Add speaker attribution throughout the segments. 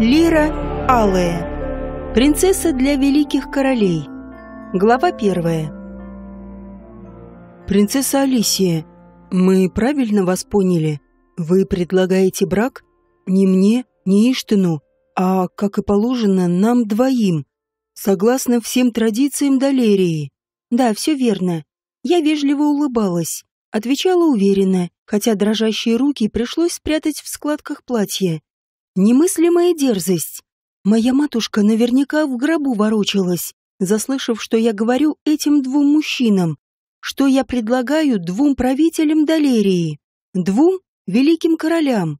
Speaker 1: Лира алая. Принцесса для великих королей. Глава первая. Принцесса Алисия, мы правильно вас поняли? Вы предлагаете брак не мне, не Иштину, а, как и положено, нам двоим, согласно всем традициям Далерии. Да, все верно. Я вежливо улыбалась, отвечала уверенно, хотя дрожащие руки пришлось спрятать в складках платья. Немыслимая дерзость. Моя матушка наверняка в гробу ворочалась, заслышав, что я говорю этим двум мужчинам, что я предлагаю двум правителям Далерии, двум великим королям.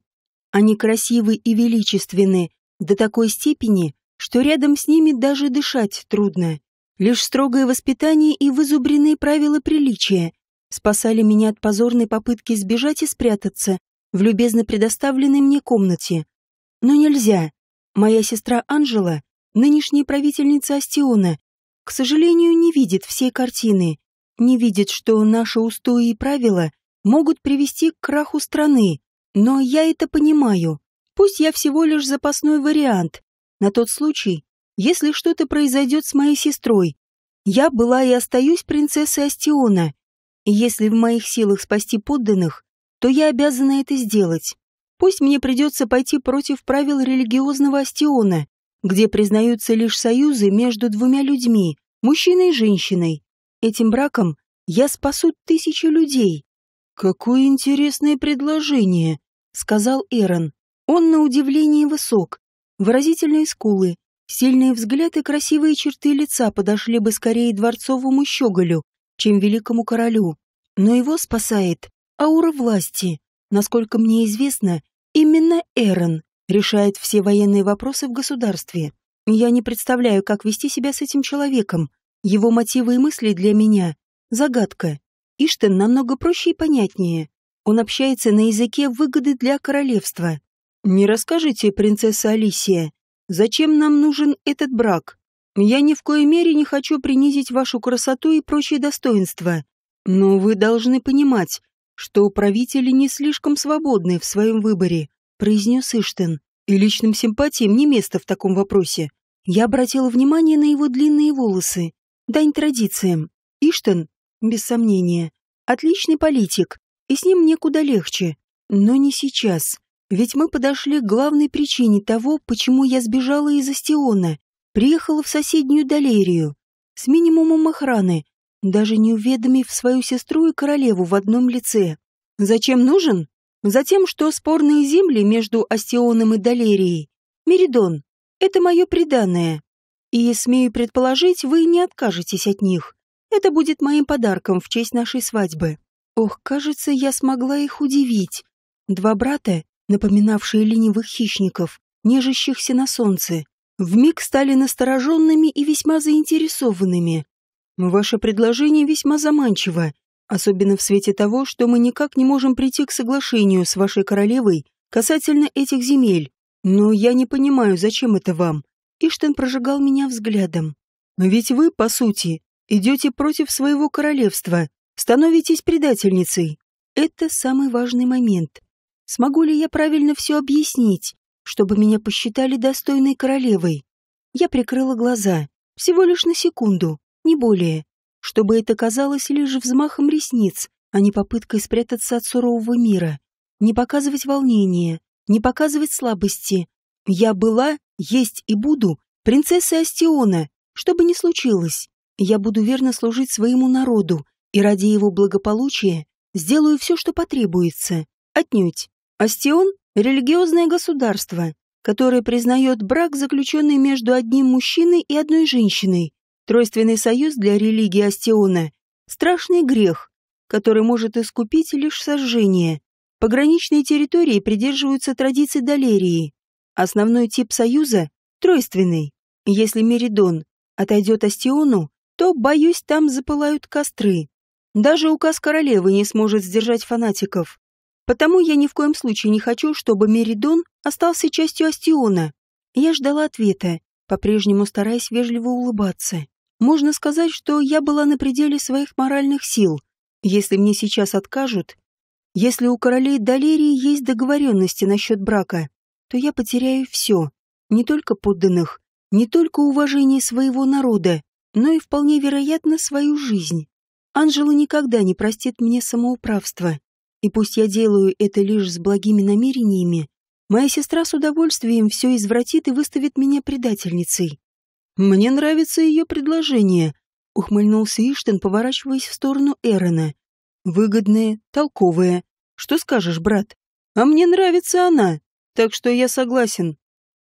Speaker 1: Они красивы и величественны до такой степени, что рядом с ними даже дышать трудно. Лишь строгое воспитание и вызубренные правила приличия спасали меня от позорной попытки сбежать и спрятаться в любезно предоставленной мне комнате. Но нельзя. Моя сестра Анжела, нынешняя правительница Остиона, к сожалению, не видит всей картины, не видит, что наши устои и правила могут привести к краху страны. Но я это понимаю. Пусть я всего лишь запасной вариант, на тот случай, если что-то произойдет с моей сестрой. Я была и остаюсь принцессой Остиона. И если в моих силах спасти подданных, то я обязана это сделать. Пусть мне придется пойти против правил религиозного остиона, где признаются лишь союзы между двумя людьми, мужчиной и женщиной. Этим браком я спасу тысячи людей. Какое интересное предложение, сказал Эрон. Он на удивление высок, выразительные скулы, сильные взгляд и красивые черты лица подошли бы скорее дворцовому щеголю, чем великому королю. Но его спасает аура власти. Насколько мне известно, Именно Эрен решает все военные вопросы в государстве. Я не представляю, как вести себя с этим человеком. Его мотивы и мысли для меня – загадка. Иштен намного проще и понятнее. Он общается на языке выгоды для королевства. «Не расскажите, принцесса Алисия, зачем нам нужен этот брак? Я ни в коей мере не хочу принизить вашу красоту и прочие достоинства. Но вы должны понимать, что правители не слишком свободны в своем выборе», — произнес Иштен. «И личным симпатиям не место в таком вопросе». Я обратила внимание на его длинные волосы. Дань традициям. Иштен, без сомнения, отличный политик, и с ним мне куда легче. Но не сейчас. Ведь мы подошли к главной причине того, почему я сбежала из Астиона. Приехала в соседнюю Долерию. С минимумом охраны, даже не уведомив свою сестру и королеву в одном лице. Зачем нужен? Затем, что спорные земли между Остионом и Далерией. Меридон, это мое преданное. И, смею предположить, вы не откажетесь от них. Это будет моим подарком в честь нашей свадьбы. Ох, кажется, я смогла их удивить. Два брата, напоминавшие ленивых хищников, нежащихся на солнце, вмиг стали настороженными и весьма заинтересованными. Ваше предложение весьма заманчиво, особенно в свете того, что мы никак не можем прийти к соглашению с вашей королевой касательно этих земель. Но я не понимаю, зачем это вам. Иштен прожигал меня взглядом. Ведь вы, по сути, идете против своего королевства, становитесь предательницей. Это самый важный момент. Смогу ли я правильно все объяснить, чтобы меня посчитали достойной королевой? Я прикрыла глаза, всего лишь на секунду, не более, чтобы это казалось лишь взмахом ресниц, а не попыткой спрятаться от сурового мира, не показывать волнения, не показывать слабости. Я была, есть и буду принцессой Астиона, что бы ни случилось. Я буду верно служить своему народу, и ради его благополучия сделаю все, что потребуется. Отнюдь. Астион – религиозное государство, которое признает брак, заключенный между одним мужчиной и одной женщиной, Тройственный союз для религии Астиона – страшный грех, который может искупить лишь сожжение. Пограничные территории придерживаются традиций Долерии. Основной тип союза – тройственный. Если Меридон отойдет Астиону, то, боюсь, там запылают костры. Даже указ королевы не сможет сдержать фанатиков. Потому я ни в коем случае не хочу, чтобы Меридон остался частью Астиона. Я ждала ответа, по-прежнему стараясь вежливо улыбаться. Можно сказать, что я была на пределе своих моральных сил. Если мне сейчас откажут, если у королей Далерии есть договоренности насчет брака, то я потеряю все, не только подданных, не только уважение своего народа, но и вполне вероятно свою жизнь. Анжела никогда не простит мне самоуправство. И пусть я делаю это лишь с благими намерениями, моя сестра с удовольствием все извратит и выставит меня предательницей. «Мне нравится ее предложение», — ухмыльнулся Иштен, поворачиваясь в сторону Эрона. «Выгодное, толковое. Что скажешь, брат?» «А мне нравится она, так что я согласен.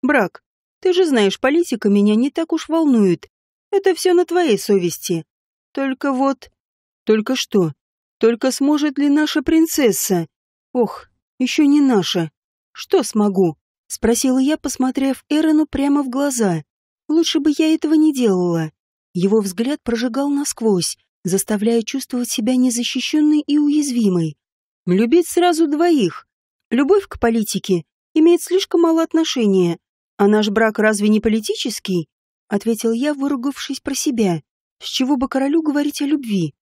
Speaker 1: Брак, ты же знаешь, политика меня не так уж волнует. Это все на твоей совести. Только вот... Только что? Только сможет ли наша принцесса? Ох, еще не наша. Что смогу?» — спросила я, посмотрев Эрону прямо в глаза. Лучше бы я этого не делала. Его взгляд прожигал насквозь, заставляя чувствовать себя незащищенной и уязвимой. Любить сразу двоих. Любовь к политике имеет слишком мало отношения. А наш брак разве не политический? Ответил я, выругавшись про себя. С чего бы королю говорить о любви?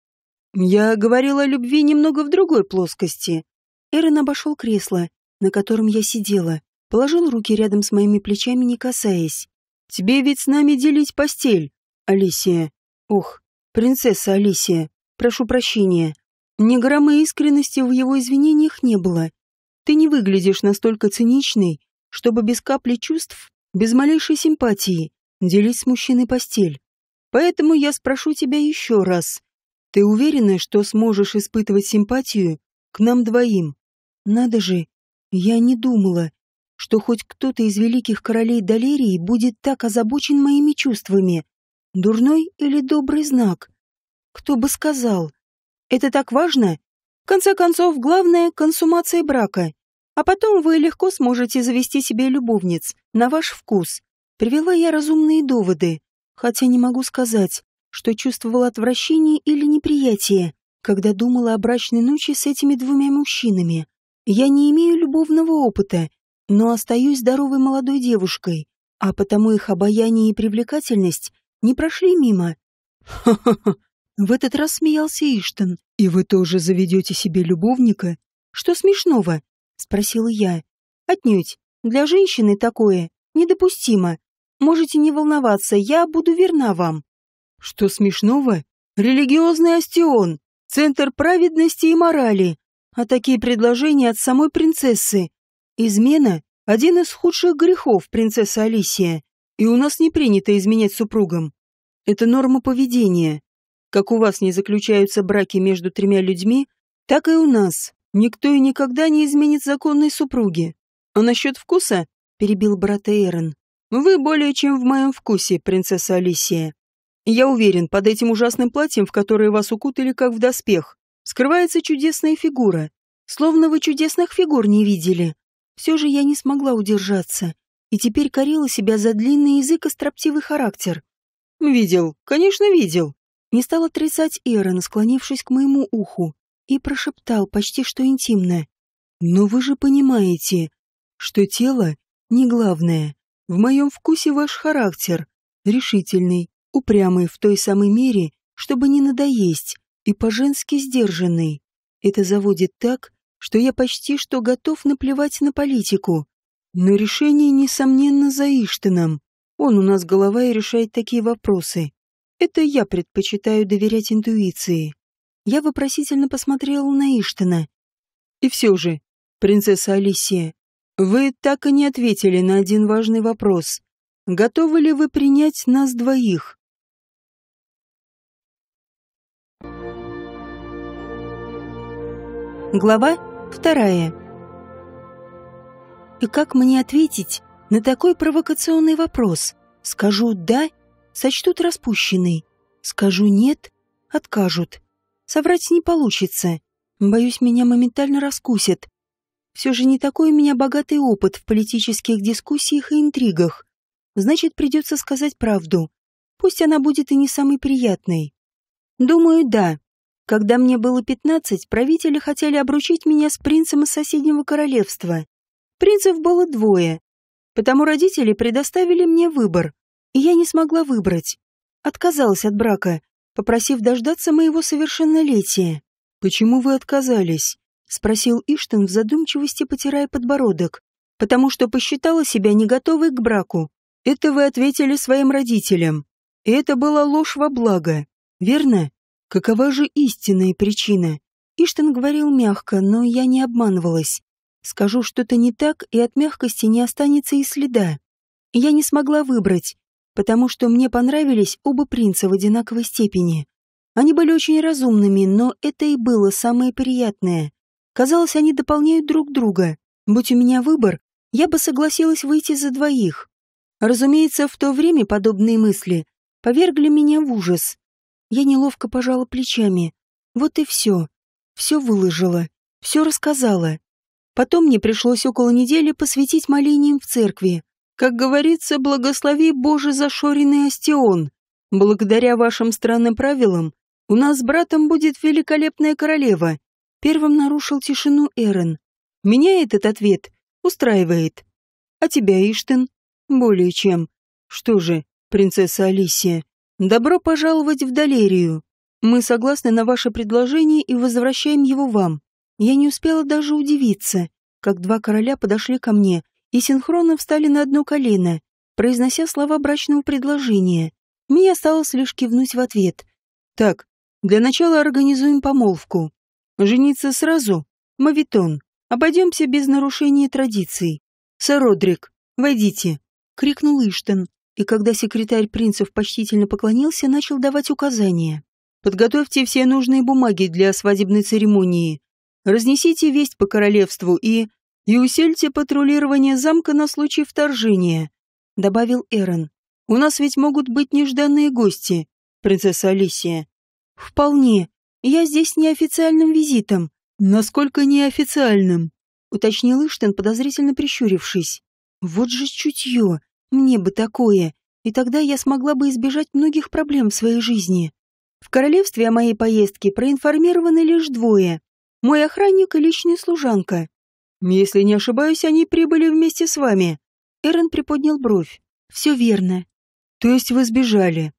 Speaker 1: Я говорила о любви немного в другой плоскости. Эрон обошел кресло, на котором я сидела, положил руки рядом с моими плечами, не касаясь. Тебе ведь с нами делить постель, Алисия. Ох, принцесса Алисия, прошу прощения. Ни грамма искренности в его извинениях не было. Ты не выглядишь настолько циничной, чтобы без капли чувств, без малейшей симпатии, делить с мужчиной постель. Поэтому я спрошу тебя еще раз. Ты уверена, что сможешь испытывать симпатию к нам двоим? Надо же, я не думала, что хоть кто-то из великих королей Далерии будет так озабочен моими чувствами. Дурной или добрый знак? Кто бы сказал? Это так важно? В конце концов, главное — консумация брака. А потом вы легко сможете завести себе любовниц, на ваш вкус. Привела я разумные доводы, хотя не могу сказать, что чувствовала отвращение или неприятие, когда думала о брачной ночи с этими двумя мужчинами. Я не имею любовного опыта, но остаюсь здоровой молодой девушкой, а потому их обаяние и привлекательность не прошли мимо. В этот раз смеялся Иштон. И вы тоже заведете себе любовника? Что смешного? Спросила я. Отнюдь. Для женщины такое недопустимо. Можете не волноваться, я буду верна вам. Что смешного? Религиозный остион, центр праведности и морали. А такие предложения от самой принцессы Измена – один из худших грехов, принцесса Алисия, и у нас не принято изменять супругам. Это норма поведения. Как у вас не заключаются браки между тремя людьми, так и у нас. Никто и никогда не изменит законной супруги. А насчет вкуса, перебил брат Эрон, вы более чем в моем вкусе, принцесса Алисия. Я уверен, под этим ужасным платьем, в которое вас укутали как в доспех, скрывается чудесная фигура. Словно вы чудесных фигур не видели. Все же я не смогла удержаться, и теперь корила себя за длинный язык и строптивый характер. «Видел, конечно, видел!» Не стал отрицать Эрон, склонившись к моему уху, и прошептал почти что интимно. «Но вы же понимаете, что тело не главное. В моем вкусе ваш характер, решительный, упрямый в той самой мере, чтобы не надоесть, и по-женски сдержанный. Это заводит так, что я почти что готов наплевать на политику. Но решение, несомненно, за Иштином. Он у нас голова и решает такие вопросы. Это я предпочитаю доверять интуиции. Я вопросительно посмотрел на Иштина. И все же, принцесса Алисия, вы так и не ответили на один важный вопрос. Готовы ли вы принять нас двоих? Глава Вторая. И как мне ответить на такой провокационный вопрос? Скажу «да», сочтут распущенный. Скажу «нет», откажут. Соврать не получится. Боюсь, меня моментально раскусят. Все же не такой у меня богатый опыт в политических дискуссиях и интригах. Значит, придется сказать правду. Пусть она будет и не самой приятной. Думаю, да. Когда мне было пятнадцать, правители хотели обручить меня с принцем из соседнего королевства. Принцев было двое, потому родители предоставили мне выбор, и я не смогла выбрать. Отказалась от брака, попросив дождаться моего совершеннолетия. «Почему вы отказались?» — спросил Иштон в задумчивости, потирая подбородок. «Потому что посчитала себя не готовой к браку. Это вы ответили своим родителям. И это была ложь во благо, верно?» Какова же истинная причина? Иштин говорил мягко, но я не обманывалась. Скажу что-то не так, и от мягкости не останется и следа. Я не смогла выбрать, потому что мне понравились оба принца в одинаковой степени. Они были очень разумными, но это и было самое приятное. Казалось, они дополняют друг друга. Будь у меня выбор, я бы согласилась выйти за двоих. Разумеется, в то время подобные мысли повергли меня в ужас. Я неловко пожала плечами. Вот и все. Все выложила. Все рассказала. Потом мне пришлось около недели посвятить молениям в церкви. Как говорится, благослови Боже зашоренный остеон. Благодаря вашим странным правилам у нас с братом будет великолепная королева. Первым нарушил тишину Эрен. Меня этот ответ устраивает. А тебя, Иштен? Более чем. Что же, принцесса Алисия, «Добро пожаловать в Далерию. Мы согласны на ваше предложение и возвращаем его вам». Я не успела даже удивиться, как два короля подошли ко мне и синхронно встали на одно колено, произнося слова брачного предложения. Мне осталось лишь кивнуть в ответ. «Так, для начала организуем помолвку. Жениться сразу? Мавитон. Обойдемся без нарушения традиций. Сародрик, войдите!» — крикнул Иштен, и когда секретарь принцев почтительно поклонился, начал давать указания. «Подготовьте все нужные бумаги для свадебной церемонии, разнесите весть по королевству и... и усильте патрулирование замка на случай вторжения», — добавил Эрон. «У нас ведь могут быть нежданные гости, принцесса Алисия». «Вполне. Я здесь неофициальным визитом». «Насколько неофициальным?» — уточнил Иштен, подозрительно прищурившись. «Вот же чутье!» Мне бы такое, и тогда я смогла бы избежать многих проблем в своей жизни. В королевстве о моей поездке проинформированы лишь двое. Мой охранник и личная служанка. Если не ошибаюсь, они прибыли вместе с вами. Эрен приподнял бровь. Все верно. То есть вы сбежали?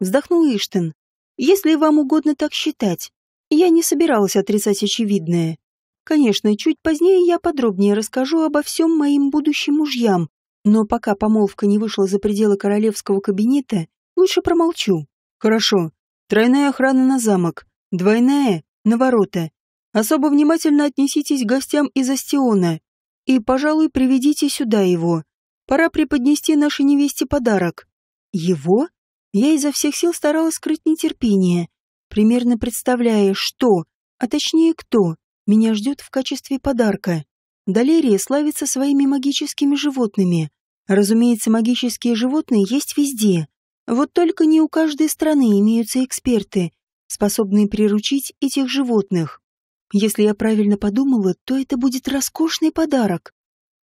Speaker 1: Вздохнул Иштен. Если вам угодно так считать. Я не собиралась отрицать очевидное. Конечно, чуть позднее я подробнее расскажу обо всем моим будущим мужьям, но пока помолвка не вышла за пределы королевского кабинета, лучше промолчу. Хорошо. Тройная охрана на замок, двойная — на ворота. Особо внимательно отнеситесь к гостям из Астиона. И, пожалуй, приведите сюда его. Пора преподнести нашей невесте подарок. Его? Я изо всех сил старалась скрыть нетерпение, примерно представляя, что, а точнее кто, меня ждет в качестве подарка. Далерия славится своими магическими животными. Разумеется, магические животные есть везде. Вот только не у каждой страны имеются эксперты, способные приручить этих животных. Если я правильно подумала, то это будет роскошный подарок.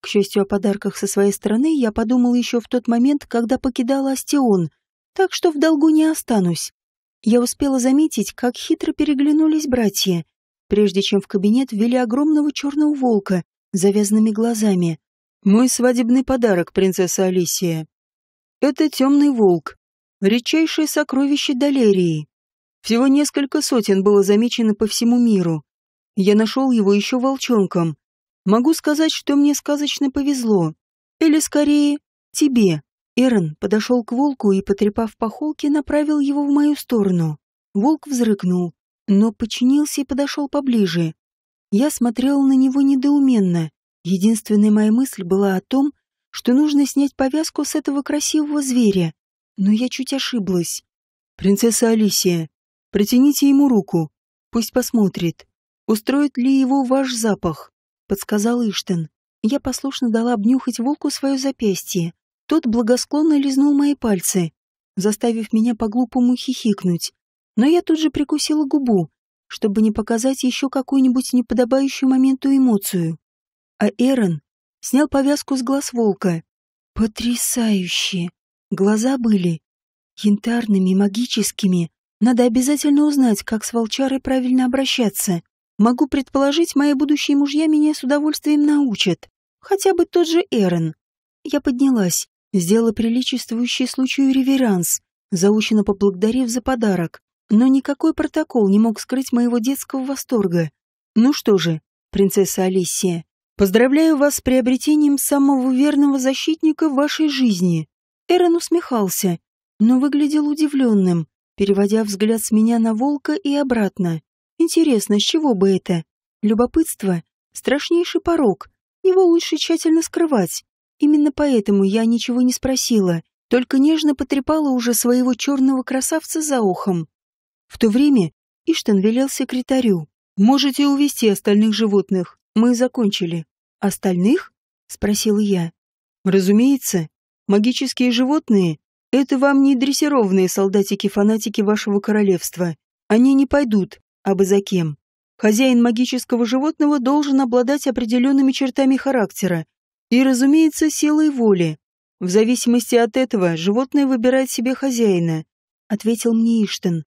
Speaker 1: К счастью, о подарках со своей стороны я подумала еще в тот момент, когда покидала Остеон, так что в долгу не останусь. Я успела заметить, как хитро переглянулись братья, прежде чем в кабинет ввели огромного черного волка завязанными глазами. «Мой свадебный подарок, принцесса Алисия. Это темный волк, редчайшее сокровище Далерии. Всего несколько сотен было замечено по всему миру. Я нашел его еще волчонком. Могу сказать, что мне сказочно повезло. Или, скорее, тебе». Эрон подошел к волку и, потрепав по холке, направил его в мою сторону. Волк взрыкнул, но подчинился и подошел поближе. Я смотрела на него недоуменно. Единственная моя мысль была о том, что нужно снять повязку с этого красивого зверя. Но я чуть ошиблась. «Принцесса Алисия, протяните ему руку. Пусть посмотрит, устроит ли его ваш запах», — подсказал Иштен. Я послушно дала обнюхать волку свое запястье. Тот благосклонно лизнул мои пальцы, заставив меня по-глупому хихикнуть. Но я тут же прикусила губу, чтобы не показать еще какую-нибудь неподобающую моменту эмоцию. А Эрон снял повязку с глаз волка. Потрясающе! Глаза были янтарными, магическими. Надо обязательно узнать, как с волчарой правильно обращаться. Могу предположить, мои будущие мужья меня с удовольствием научат. Хотя бы тот же Эрон. Я поднялась, сделала приличествующий случаю реверанс, заученно поблагодарив за подарок, но никакой протокол не мог скрыть моего детского восторга. Ну что же, принцесса Алисия, поздравляю вас с приобретением самого верного защитника в вашей жизни. Эрон усмехался, но выглядел удивленным, переводя взгляд с меня на волка и обратно. Интересно, с чего бы это? Любопытство — страшнейший порог. Его лучше тщательно скрывать. Именно поэтому я ничего не спросила, только нежно потрепала уже своего черного красавца за ухом. В то время Иштан велел секретарю. «Можете увести остальных животных. Мы закончили». «Остальных?» — спросил я. «Разумеется. Магические животные — это вам не дрессированные солдатики-фанатики вашего королевства. Они не пойдут, а бы за кем. Хозяин магического животного должен обладать определенными чертами характера и, разумеется, силой воли. В зависимости от этого животное выбирает себе хозяина», — ответил мне Иштен.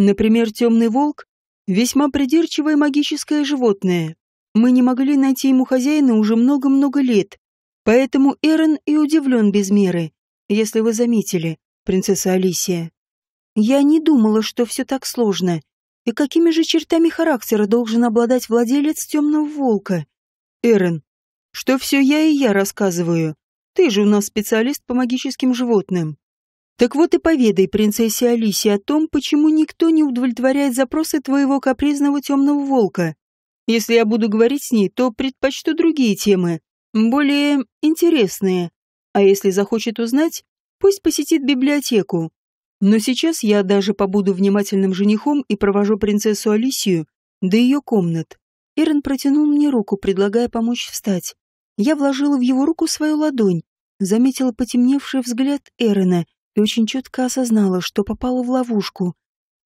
Speaker 1: Например, темный волк — весьма придирчивое магическое животное. Мы не могли найти ему хозяина уже много-много лет, поэтому Эрен и удивлен без меры, если вы заметили, принцесса Алисия. Я не думала, что все так сложно. И какими же чертами характера должен обладать владелец темного волка? Эрен, что все я и я рассказываю. Ты же у нас специалист по магическим животным. Так вот и поведай принцессе Алисе о том, почему никто не удовлетворяет запросы твоего капризного темного волка. Если я буду говорить с ней, то предпочту другие темы, более интересные. А если захочет узнать, пусть посетит библиотеку. Но сейчас я даже побуду внимательным женихом и провожу принцессу Алисию до ее комнат. Эрен протянул мне руку, предлагая помочь встать. Я вложила в его руку свою ладонь, заметила потемневший взгляд Эрена — и очень четко осознала, что попала в ловушку.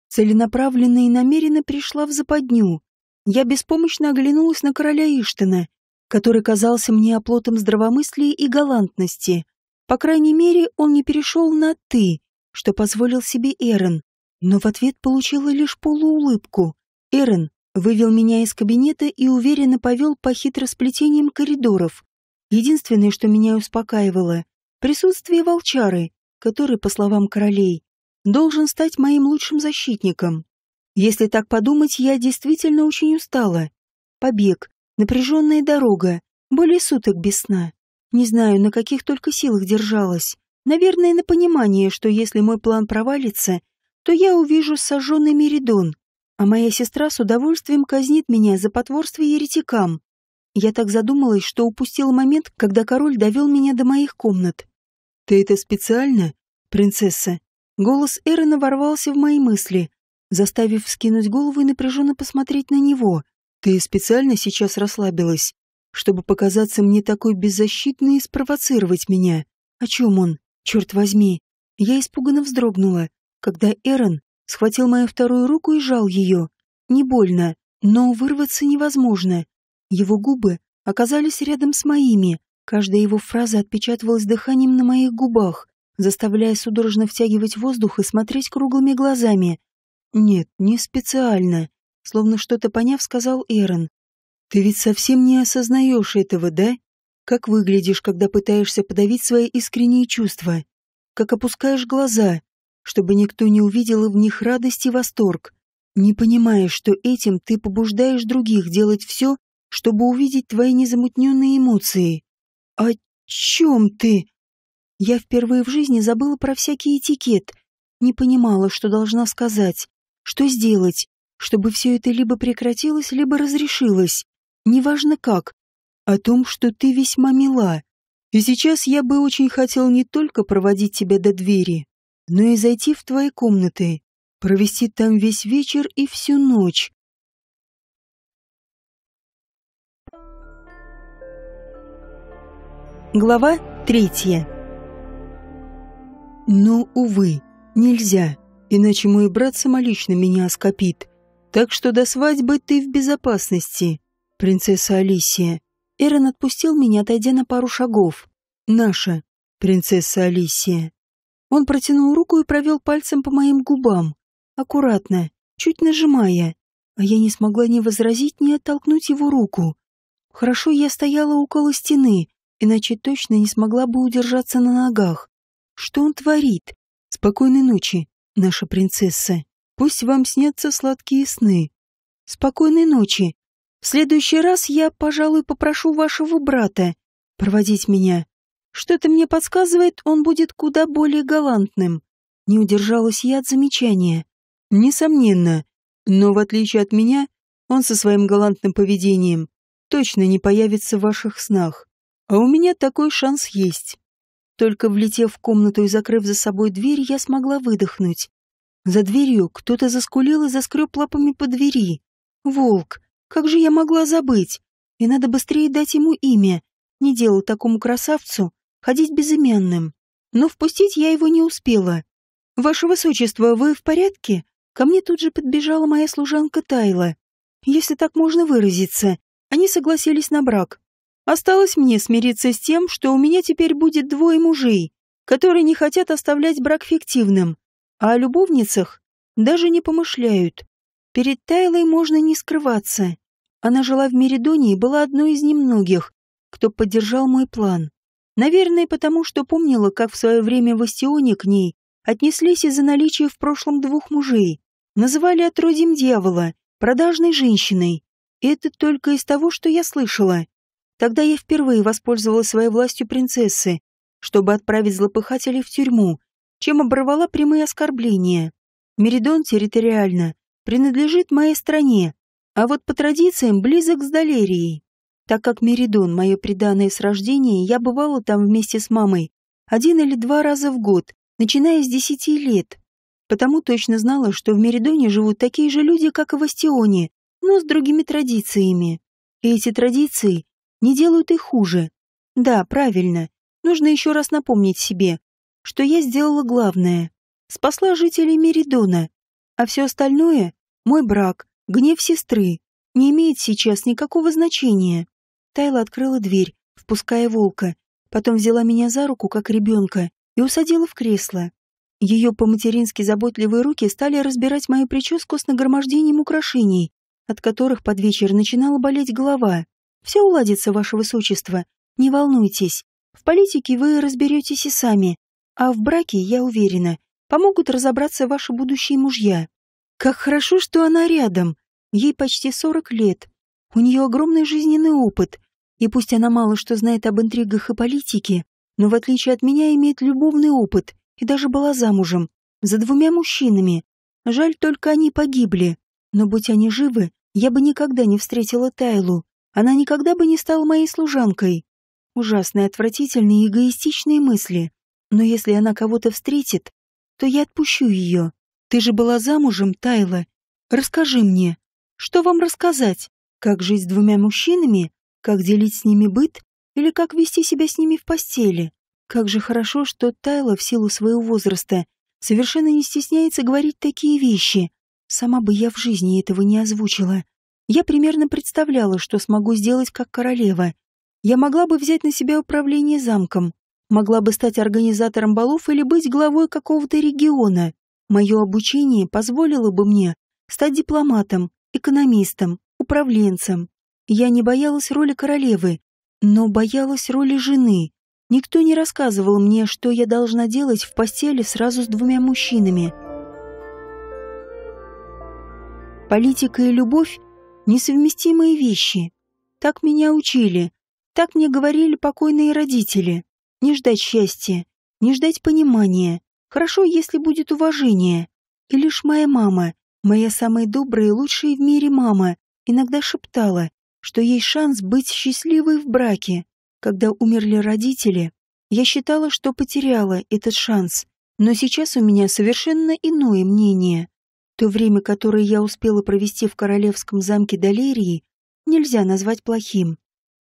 Speaker 1: Целенаправленно и намеренно пришла в западню. Я беспомощно оглянулась на короля Иштена, который казался мне оплотом здравомыслия и галантности. По крайней мере, он не перешел на «ты», что позволил себе Эрен, но в ответ получила лишь полуулыбку. Эрен вывел меня из кабинета и уверенно повел по хитросплетениям коридоров. Единственное, что меня успокаивало — присутствие волчары, который, по словам королей, должен стать моим лучшим защитником. Если так подумать, я действительно очень устала. Побег, напряженная дорога, более суток без сна. Не знаю, на каких только силах держалась. Наверное, на понимание, что если мой план провалится, то я увижу сожженный Меридон, а моя сестра с удовольствием казнит меня за потворство еретикам. Я так задумалась, что упустила момент, когда король довел меня до моих комнат. Ты это специально, принцесса? Голос Эрона ворвался в мои мысли, заставив вскинуть голову и напряженно посмотреть на него. Ты специально сейчас расслабилась, чтобы показаться мне такой беззащитной и спровоцировать меня. О чем он? Черт возьми. Я испуганно вздрогнула, когда Эрон схватил мою вторую руку и жал ее. Не больно, но вырваться невозможно. Его губы оказались рядом с моими, Каждая его фраза отпечатывалась дыханием на моих губах, заставляя судорожно втягивать воздух и смотреть круглыми глазами. «Нет, не специально», — словно что-то поняв, сказал Эрон. «Ты ведь совсем не осознаешь этого, да? Как выглядишь, когда пытаешься подавить свои искренние чувства? Как опускаешь глаза, чтобы никто не увидел в них радость и восторг? Не понимаешь, что этим ты побуждаешь других делать все, чтобы увидеть твои незамутненные эмоции?» «О чем ты?» Я впервые в жизни забыла про всякий этикет, не понимала, что должна сказать, что сделать, чтобы все это либо прекратилось, либо разрешилось, неважно как, о том, что ты весьма мила. И сейчас я бы очень хотел не только проводить тебя до двери, но и зайти в твои комнаты, провести там весь вечер и всю ночь. Глава третья. Но, ну, увы, нельзя, иначе мой брат самолично меня оскопит. Так что до свадьбы ты в безопасности, принцесса Алисия. Эрон отпустил меня, отойдя на пару шагов. Наша, принцесса Алисия. Он протянул руку и провел пальцем по моим губам. Аккуратно, чуть нажимая. А я не смогла ни возразить, ни оттолкнуть его руку. Хорошо я стояла около стены, иначе точно не смогла бы удержаться на ногах. Что он творит? Спокойной ночи, наша принцесса. Пусть вам снятся сладкие сны. Спокойной ночи. В следующий раз я, пожалуй, попрошу вашего брата проводить меня. Что-то мне подсказывает, он будет куда более галантным. Не удержалась я от замечания. Несомненно. Но в отличие от меня, он со своим галантным поведением точно не появится в ваших снах. А у меня такой шанс есть. Только влетев в комнату и закрыв за собой дверь, я смогла выдохнуть. За дверью кто-то заскулил и заскреб лапами по двери. «Волк! Как же я могла забыть? И надо быстрее дать ему имя. Не делал такому красавцу ходить безымянным. Но впустить я его не успела. Ваше Высочество, вы в порядке?» Ко мне тут же подбежала моя служанка Тайла. Если так можно выразиться. Они согласились на брак. Осталось мне смириться с тем, что у меня теперь будет двое мужей, которые не хотят оставлять брак фиктивным, а о любовницах даже не помышляют. Перед Тайлой можно не скрываться. Она жила в Меридоне и была одной из немногих, кто поддержал мой план. Наверное, потому что помнила, как в свое время в Остионе к ней отнеслись из-за наличия в прошлом двух мужей. Называли отродьем дьявола, продажной женщиной. это только из того, что я слышала. Тогда я впервые воспользовалась своей властью принцессы, чтобы отправить злопыхателей в тюрьму, чем оборвала прямые оскорбления. Меридон территориально принадлежит моей стране, а вот по традициям близок с Далерией. Так как Меридон — мое преданное с рождения, я бывала там вместе с мамой один или два раза в год, начиная с десяти лет. Потому точно знала, что в Меридоне живут такие же люди, как и в Астионе, но с другими традициями. И эти традиции не делают их хуже. Да, правильно. Нужно еще раз напомнить себе, что я сделала главное. Спасла жителей Меридона. А все остальное — мой брак, гнев сестры — не имеет сейчас никакого значения. Тайла открыла дверь, впуская волка, потом взяла меня за руку, как ребенка, и усадила в кресло. Ее по-матерински заботливые руки стали разбирать мою прическу с нагромождением украшений, от которых под вечер начинала болеть голова. Все уладится, ваше высочество. Не волнуйтесь. В политике вы разберетесь и сами. А в браке, я уверена, помогут разобраться ваши будущие мужья. Как хорошо, что она рядом. Ей почти 40 лет. У нее огромный жизненный опыт. И пусть она мало что знает об интригах и политике, но в отличие от меня имеет любовный опыт и даже была замужем. За двумя мужчинами. Жаль, только они погибли. Но будь они живы, я бы никогда не встретила Тайлу она никогда бы не стала моей служанкой. Ужасные, отвратительные, эгоистичные мысли. Но если она кого-то встретит, то я отпущу ее. Ты же была замужем, Тайла. Расскажи мне, что вам рассказать? Как жить с двумя мужчинами? Как делить с ними быт? Или как вести себя с ними в постели? Как же хорошо, что Тайла в силу своего возраста совершенно не стесняется говорить такие вещи. Сама бы я в жизни этого не озвучила. Я примерно представляла, что смогу сделать как королева. Я могла бы взять на себя управление замком, могла бы стать организатором балов или быть главой какого-то региона. Мое обучение позволило бы мне стать дипломатом, экономистом, управленцем. Я не боялась роли королевы, но боялась роли жены. Никто не рассказывал мне, что я должна делать в постели сразу с двумя мужчинами. Политика и любовь Несовместимые вещи. Так меня учили. Так мне говорили покойные родители. Не ждать счастья. Не ждать понимания. Хорошо, если будет уважение. И лишь моя мама, моя самая добрая и лучшая в мире мама, иногда шептала, что есть шанс быть счастливой в браке. Когда умерли родители, я считала, что потеряла этот шанс. Но сейчас у меня совершенно иное мнение что время, которое я успела провести в королевском замке Далерии, нельзя назвать плохим.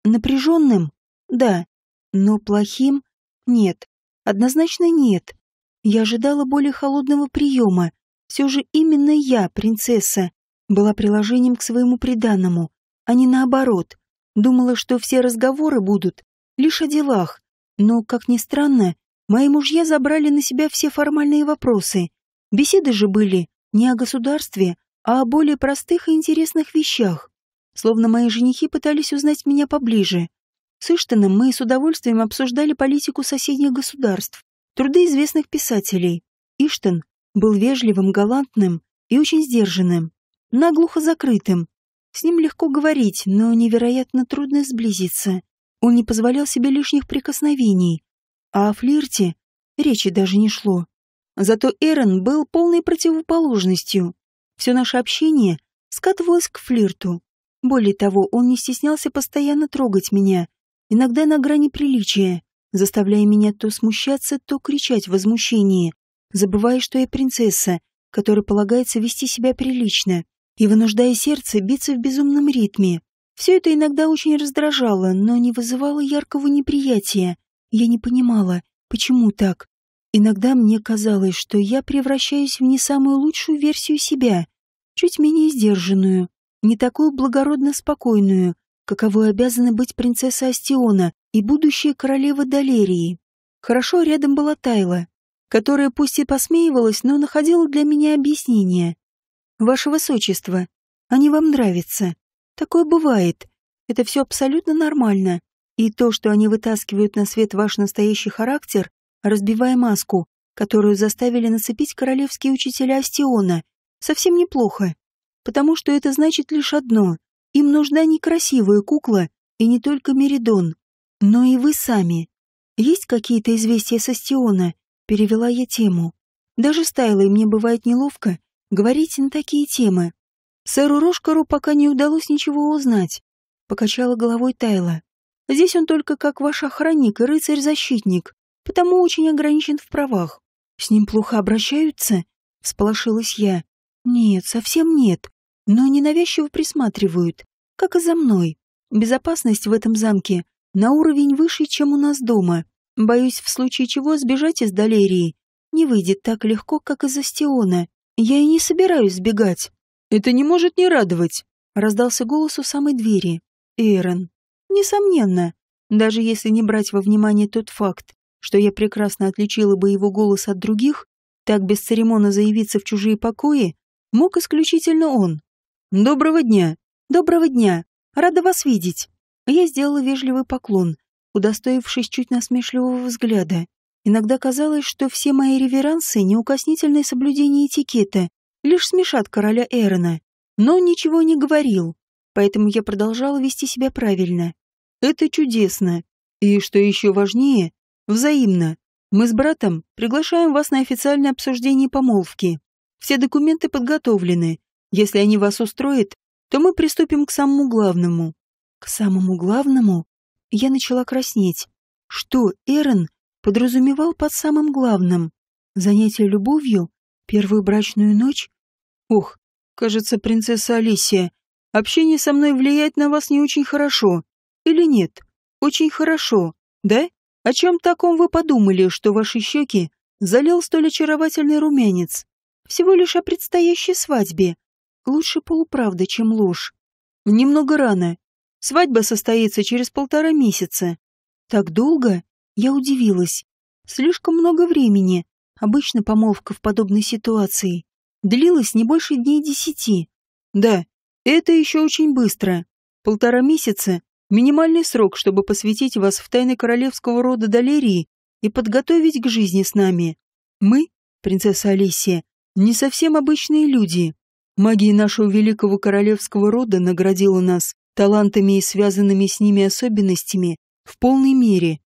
Speaker 1: Напряженным? Да. Но плохим? Нет. Однозначно нет. Я ожидала более холодного приема. Все же именно я, принцесса, была приложением к своему приданному, а не наоборот. Думала, что все разговоры будут лишь о делах. Но, как ни странно, мои мужья забрали на себя все формальные вопросы. Беседы же были не о государстве, а о более простых и интересных вещах. Словно мои женихи пытались узнать меня поближе. С Иштеном мы с удовольствием обсуждали политику соседних государств, труды известных писателей. Иштен был вежливым, галантным и очень сдержанным, наглухо закрытым. С ним легко говорить, но невероятно трудно сблизиться. Он не позволял себе лишних прикосновений, а о флирте речи даже не шло. Зато Эрен был полной противоположностью. Все наше общение скатывалось к флирту. Более того, он не стеснялся постоянно трогать меня, иногда на грани приличия, заставляя меня то смущаться, то кричать в возмущении, забывая, что я принцесса, которой полагается вести себя прилично, и вынуждая сердце биться в безумном ритме. Все это иногда очень раздражало, но не вызывало яркого неприятия. Я не понимала, почему так. Иногда мне казалось, что я превращаюсь в не самую лучшую версию себя, чуть менее сдержанную, не такую благородно спокойную, каковой обязана быть принцесса Астиона и будущая королева Далерии. Хорошо рядом была Тайла, которая пусть и посмеивалась, но находила для меня объяснение. «Ваше высочество, они вам нравятся. Такое бывает. Это все абсолютно нормально. И то, что они вытаскивают на свет ваш настоящий характер, разбивая маску, которую заставили нацепить королевские учителя Астиона, совсем неплохо, потому что это значит лишь одно — им нужна не красивая кукла и не только Меридон, но и вы сами. Есть какие-то известия с Астиона? Перевела я тему. Даже с Тайлой мне бывает неловко говорить на такие темы. Сэру Рошкару пока не удалось ничего узнать. Покачала головой Тайла. Здесь он только как ваш охранник и рыцарь-защитник потому очень ограничен в правах. С ним плохо обращаются?» — всполошилась я. «Нет, совсем нет. Но ненавязчиво присматривают, как и за мной. Безопасность в этом замке на уровень выше, чем у нас дома. Боюсь, в случае чего сбежать из Далерии не выйдет так легко, как из Астиона. Я и не собираюсь сбегать». «Это не может не радовать», — раздался голос у самой двери. «Эрон». «Несомненно. Даже если не брать во внимание тот факт, что я прекрасно отличила бы его голос от других, так без церемона заявиться в чужие покои, мог исключительно он. «Доброго дня!» «Доброго дня! Рада вас видеть!» Я сделала вежливый поклон, удостоившись чуть насмешливого взгляда. Иногда казалось, что все мои реверансы — неукоснительное соблюдение этикета, лишь смешат короля Эрона. Но ничего не говорил, поэтому я продолжала вести себя правильно. «Это чудесно. И, что еще важнее, Взаимно. Мы с братом приглашаем вас на официальное обсуждение помолвки. Все документы подготовлены. Если они вас устроят, то мы приступим к самому главному. К самому главному? Я начала краснеть. Что Эрен подразумевал под самым главным? Занятие любовью? Первую брачную ночь? Ух, кажется, принцесса Алисия, общение со мной влияет на вас не очень хорошо. Или нет? Очень хорошо, да? О чем таком вы подумали, что ваши щеки залил столь очаровательный румянец? Всего лишь о предстоящей свадьбе. Лучше полуправда, чем ложь. Немного рано. Свадьба состоится через полтора месяца. Так долго? Я удивилась. Слишком много времени. Обычно помолвка в подобной ситуации длилась не больше дней десяти. Да, это еще очень быстро. Полтора месяца Минимальный срок, чтобы посвятить вас в тайны королевского рода Долерии и подготовить к жизни с нами. Мы, принцесса Алисия, не совсем обычные люди. Магия нашего великого королевского рода наградила нас талантами и связанными с ними особенностями в полной мере.